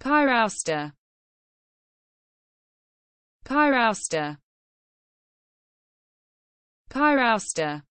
Pyrouster. Pyrouster. Pyrouster.